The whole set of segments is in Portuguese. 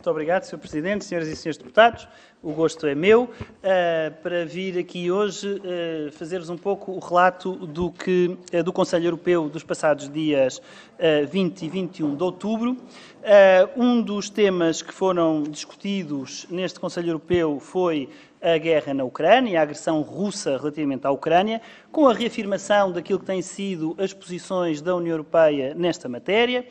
Muito obrigado, Sr. Presidente, senhoras e senhores deputados. O gosto é meu uh, para vir aqui hoje uh, fazer-vos um pouco o relato do, que, uh, do Conselho Europeu dos passados dias 20 e 21 de outubro. um dos temas que foram discutidos neste Conselho Europeu foi a guerra na Ucrânia, a agressão russa relativamente à Ucrânia, com a reafirmação daquilo que têm sido as posições da União Europeia nesta matéria,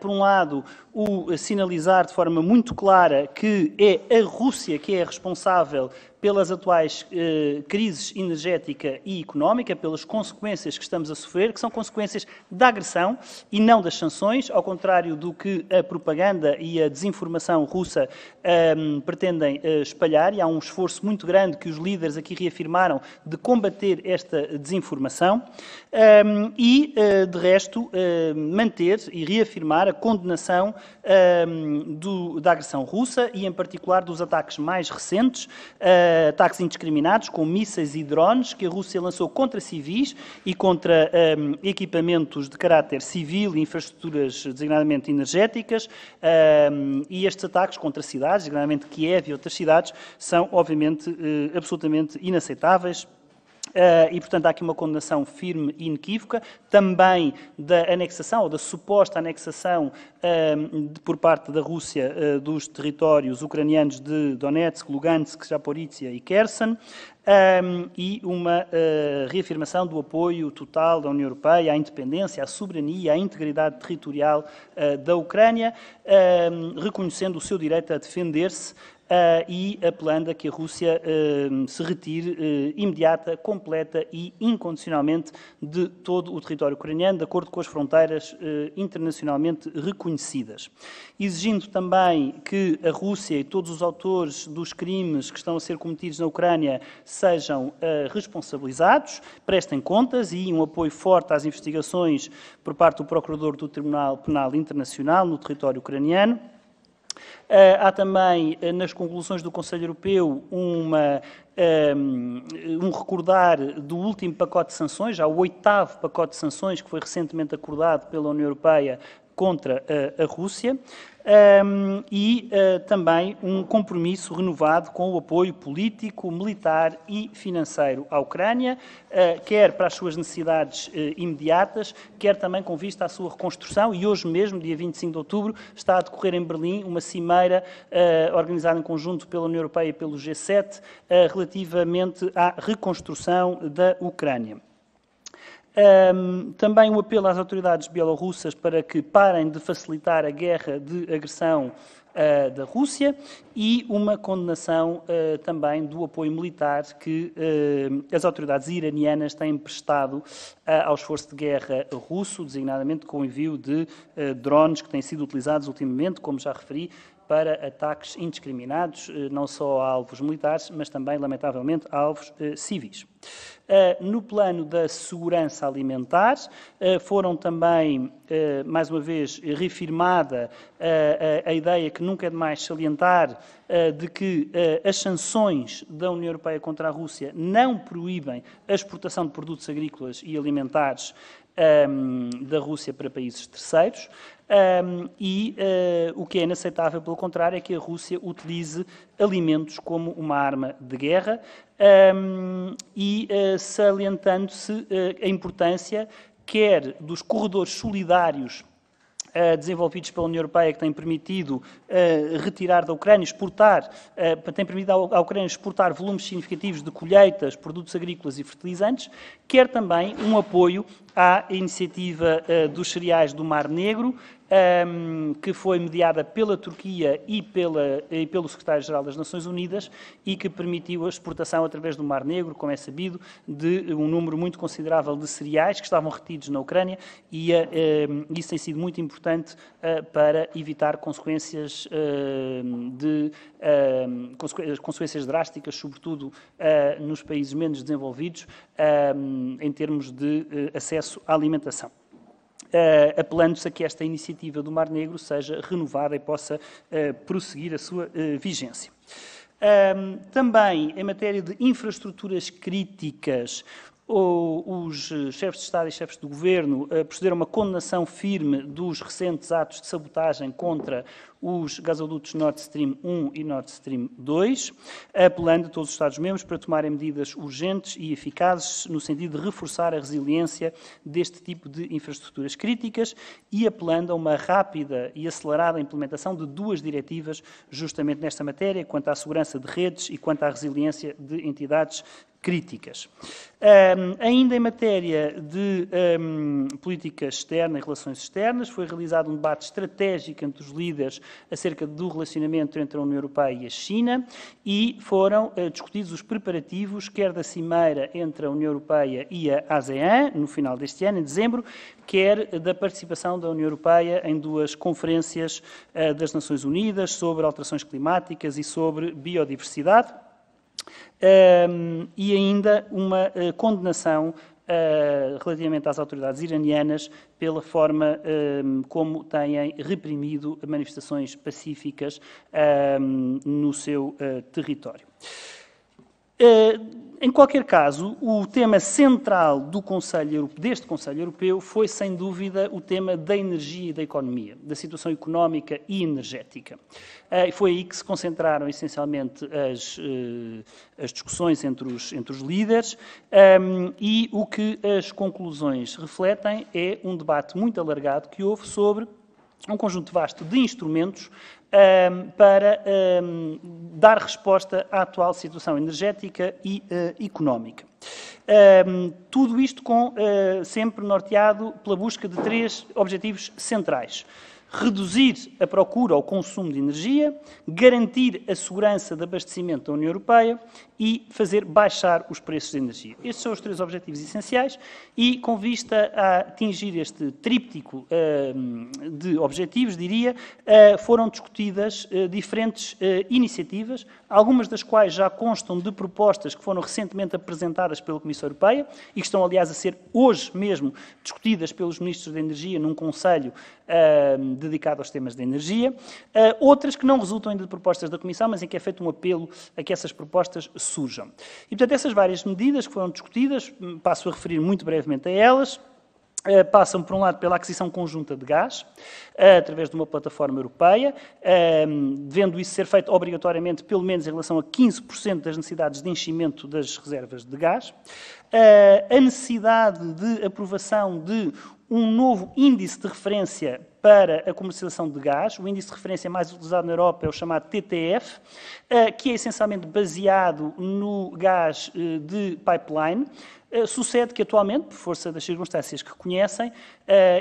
por um lado, o sinalizar de forma muito clara que é a Rússia que é responsável pelas atuais eh, crises energética e económica, pelas consequências que estamos a sofrer, que são consequências da agressão e não das sanções, ao contrário do que a propaganda e a desinformação russa eh, pretendem eh, espalhar, e há um esforço muito grande que os líderes aqui reafirmaram de combater esta desinformação, ehm, e, eh, de resto, ehm, manter e reafirmar a condenação ehm, do, da agressão russa e, em particular, dos ataques mais recentes. Eh, ataques indiscriminados com mísseis e drones que a Rússia lançou contra civis e contra um, ehm, equipamentos de caráter civil e infraestruturas designadamente energéticas. Um, ehm, e estes ataques contra cidades, designadamente Kiev e outras cidades, são obviamente eh, absolutamente inaceitáveis Uh, e, portanto, há aqui uma condenação firme e inequívoca, também da anexação, ou da suposta anexação uh, de, por parte da Rússia uh, dos territórios ucranianos de Donetsk, Lugansk, Zaporizhia e Kherson, um, e uma uh, reafirmação do apoio total da União Europeia à independência, à soberania, à integridade territorial uh, da Ucrânia, um, reconhecendo o seu direito a defender-se Uh, e apelando a que a Rússia uh, se retire uh, imediata, completa e incondicionalmente de todo o território ucraniano, de acordo com as fronteiras internacionalmente reconhecidas. Exigindo também que a Rússia e todos os autores dos crimes que estão a ser cometidos na Ucrânia sejam uh, responsabilizados, prestem contas e um apoio forte às investigações por parte do Procurador do Tribunal Penal Internacional no território ucraniano. Uh, há também, uh, nas conclusões do Conselho Europeu, uma, um, recordar do último pacote de sanções, já o oitavo pacote de sanções que foi recentemente acordado pela União Europeia contra a, a Rússia um, e uh, também um compromisso renovado com o apoio político, militar e financeiro à Ucrânia, uh, quer para as suas necessidades uh, imediatas, quer também com vista à sua reconstrução. E hoje mesmo, dia 25 de outubro, está a decorrer em Berlim uma cimeira organizada em conjunto pela União Europeia e pelo G7 relativamente à reconstrução da Ucrânia. Um, também um apelo às autoridades bielorrussas para que parem de facilitar a guerra de agressão uh, da Rússia e uma condenação uh, também do apoio militar que uh, as autoridades iranianas têm prestado ao esforço de guerra russo, designadamente com o envio de drones que têm sido utilizados ultimamente, como já referi, para ataques indiscriminados, eh, não só a alvos militares, mas também, lamentavelmente, a alvos eh, civis. Eh, no plano da segurança alimentar, foram também, mais uma vez, reafirmada a ideia que nunca é demais salientar de que as sanções da União Europeia contra a Rússia não proíbem a exportação de produtos agrícolas e alimentares um, da Rússia para países terceiros. Um, e uh, o que é inaceitável, pelo contrário, é que a Rússia utilize alimentos como uma arma de guerra um, e uh, salientando-se uh, a importância quer dos corredores solidários desenvolvidos pela União Europeia que têm permitido uh, retirar da Ucrânia, exportar, uh, têm permitido à Ucrânia exportar volumes significativos de colheitas, produtos agrícolas e fertilizantes, quer também um apoio à iniciativa eh, dos cereais do Mar Negro, ehm, que foi mediada pela Turquia e, pela, e pelo Secretário-Geral das Nações Unidas e que permitiu a exportação através do Mar Negro, como é sabido, de um número muito considerável de cereais que estavam retidos na Ucrânia e eh, ehm, isso tem sido muito importante eh, para evitar consequências de as consequências drásticas, sobretudo ah, nos países menos desenvolvidos, em termos de eh, acesso à alimentação. Uh, apelando-se a que esta iniciativa do Mar Negro seja renovada e possa uh, prosseguir a sua uh, vigência. também, em matéria de infraestruturas críticas, os chefes de Estado e chefes de Governo procederam a uma condenação firme dos recentes atos de sabotagem contra os gasodutos Nord Stream 1 e Nord Stream 2, apelando a todos os Estados-membros para tomarem medidas urgentes e eficazes no sentido de reforçar a resiliência deste tipo de infraestruturas críticas e apelando a uma rápida e acelerada implementação de duas diretivas justamente nesta matéria, quanto à segurança de redes e quanto à resiliência de entidades críticas. Um, ainda em matéria de um, política externa e relações externas, foi realizado um debate estratégico entre os líderes acerca do relacionamento entre a União Europeia e a China e foram uh, discutidos os preparativos, quer da cimeira entre a União Europeia e a ASEAN, no final deste ano, em dezembro, quer da participação da União Europeia em duas conferências uh, das Nações Unidas sobre alterações climáticas e sobre biodiversidade. Um, e ainda uma uh, condenação uh, relativamente às autoridades iranianas pela forma um, ehm, como têm reprimido manifestações pacíficas um, ehm, no seu uh, território. Eh, em qualquer caso, o tema central do Conselho, deste Conselho Europeu foi, sem dúvida, o tema da energia e da economia, da situação económica e energética. Eh, e foi aí que se concentraram, essencialmente, as, eh, as discussões entre os, entre os líderes ehm, e o que as conclusões refletem é um debate muito alargado que houve sobre um conjunto vasto de instrumentos um, para um, dar resposta à atual situação energética e uh, económica. Um, tudo isto com, uh, sempre norteado pela busca de três objetivos centrais. Reduzir a procura ou consumo de energia, garantir a segurança de abastecimento da União Europeia e fazer baixar os preços de energia. Estes são os três objetivos essenciais e, com vista a atingir este tríptico uh, de objetivos, diria, uh, foram discutidas uh, diferentes eh, iniciativas, algumas das quais já constam de propostas que foram recentemente apresentadas pela Comissão Europeia e que estão, aliás, a ser hoje mesmo discutidas pelos ministros da Energia num Conselho hum, dedicado aos temas de energia, outras que não resultam ainda de propostas da Comissão, mas em que é feito um apelo a que essas propostas surjam. E, portanto, essas várias medidas que foram discutidas, hum, passo a referir muito brevemente a elas, eh, passam, por um lado, pela aquisição conjunta de gás, eh, através de uma plataforma europeia, devendo eh, isso ser feito obrigatoriamente, pelo menos em relação a 15% das necessidades de enchimento das reservas de gás, a necessidade de aprovação de um novo índice de referência para a comercialização de gás. O índice de referência mais utilizado na Europa é o chamado TTF, eh, que é essencialmente baseado no gás eh, de pipeline. Eh, sucede que atualmente, por força das circunstâncias que conhecem,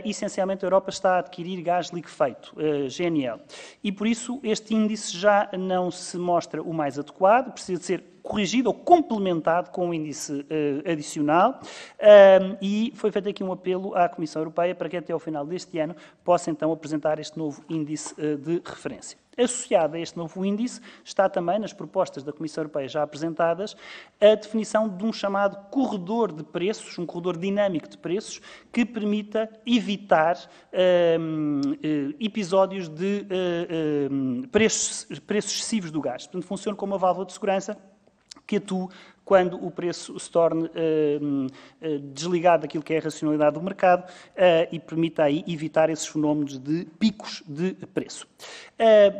essencialmente a Europa está a adquirir gás liquefeito, GNL. E por isso este índice já não se mostra o mais adequado, precisa de ser corrigido ou complementado com um índice adicional. Ehm, e foi feito aqui um apelo à Comissão Europeia para que até ao final deste ano possa passa então a apresentar este novo índice eh, de referência. Associado a este novo índice está também, nas propostas da Comissão Europeia já apresentadas, a definição de um chamado corredor de preços, um corredor dinâmico de preços, que permita evitar um, ehm, eh, episódios de um, eh, preços, preços excessivos do gás. Portanto, funciona como uma válvula de segurança que atua quando o preço se torne eh, eh, desligado daquilo que é a racionalidade do mercado eh, e permita aí evitar esses fenómenos de picos de preço.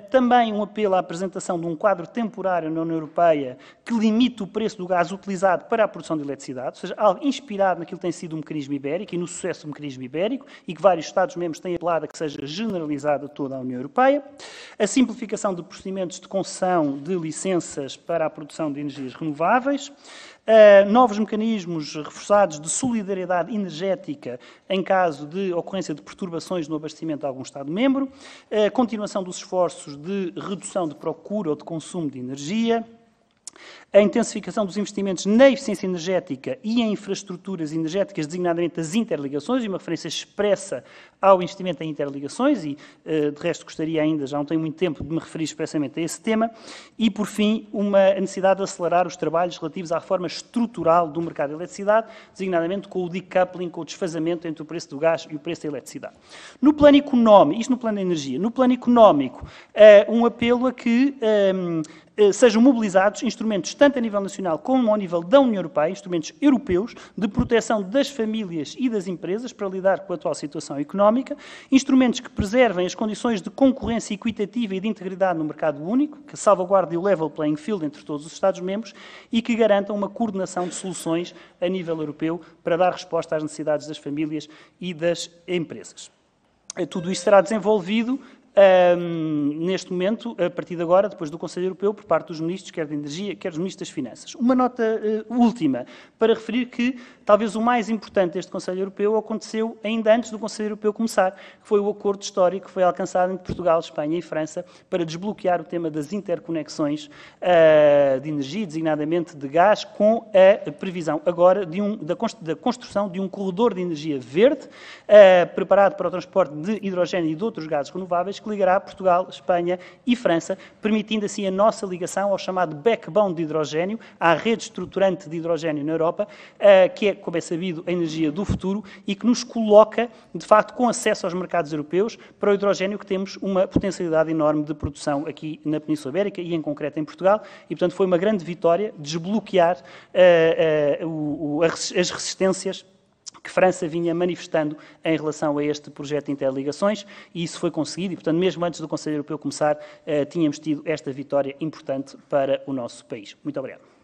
Também um apelo à apresentação de um quadro temporário na União Europeia que limite o preço do gás utilizado para a produção de eletricidade, ou seja, algo inspirado naquilo que tem sido o mecanismo ibérico e no sucesso do mecanismo ibérico e que vários Estados-membros têm apelado a que seja generalizado a toda a União Europeia. A simplificação de procedimentos de concessão de licenças para a produção de energias renováveis. Uh, novos mecanismos reforçados de solidariedade energética em caso de ocorrência de perturbações no abastecimento de algum Estado-membro, uh, eh, continuação dos esforços de redução de procura ou de consumo de energia, a intensificação dos investimentos na eficiência energética e em infraestruturas energéticas, designadamente as interligações, e uma referência expressa ao investimento em interligações, e eh, de resto gostaria ainda, já não tenho muito tempo, de me referir expressamente a esse tema, e por fim, uma necessidade de acelerar os trabalhos relativos à reforma estrutural do mercado de eletricidade, designadamente com o decoupling, com o desfazamento entre o preço do gás e o preço da eletricidade. No plano económico, isto no plano da energia, no plano económico, eh, um apelo a que ehm, eh, sejam mobilizados instrumentos, tanto a nível nacional como ao nível da União Europeia, instrumentos europeus de proteção das famílias e das empresas para lidar com a atual situação económica, instrumentos que preservem as condições de concorrência equitativa e de integridade no mercado único, que salvaguardem o level playing field entre todos os Estados-membros e que garantam uma coordenação de soluções a nível europeu para dar resposta às necessidades das famílias e das empresas. Eh, tudo isto será desenvolvido neste momento, a partir de agora, depois do Conselho Europeu, por parte dos ministros, quer de Energia, quer dos ministros das Finanças. Uma nota uh, última, para referir que talvez o mais importante deste Conselho Europeu aconteceu ainda antes do Conselho Europeu começar, que foi o acordo histórico que foi alcançado entre Portugal, Espanha e França para desbloquear o tema das interconexões uh, de energia, designadamente de gás, com a previsão agora de um, da, da, construção de um corredor de energia verde, uh, preparado para o transporte de hidrogênio e de outros gases renováveis, que ligará Portugal, Espanha e França, permitindo assim a nossa ligação ao chamado backbone de hidrogênio, à rede estruturante de hidrogênio na Europa, eh, que é, como é sabido, a energia do futuro e que nos coloca, de facto, com acesso aos mercados europeus para o hidrogênio que temos uma potencialidade enorme de produção aqui na Península Ibérica e, em concreto, em Portugal. E, portanto, foi uma grande vitória desbloquear eh, eh, as resistências que França vinha manifestando em relação a este projeto de interligações, e isso foi conseguido, e portanto, mesmo antes do Conselho Europeu começar, eh, tínhamos tido esta vitória importante para o nosso país. Muito obrigado.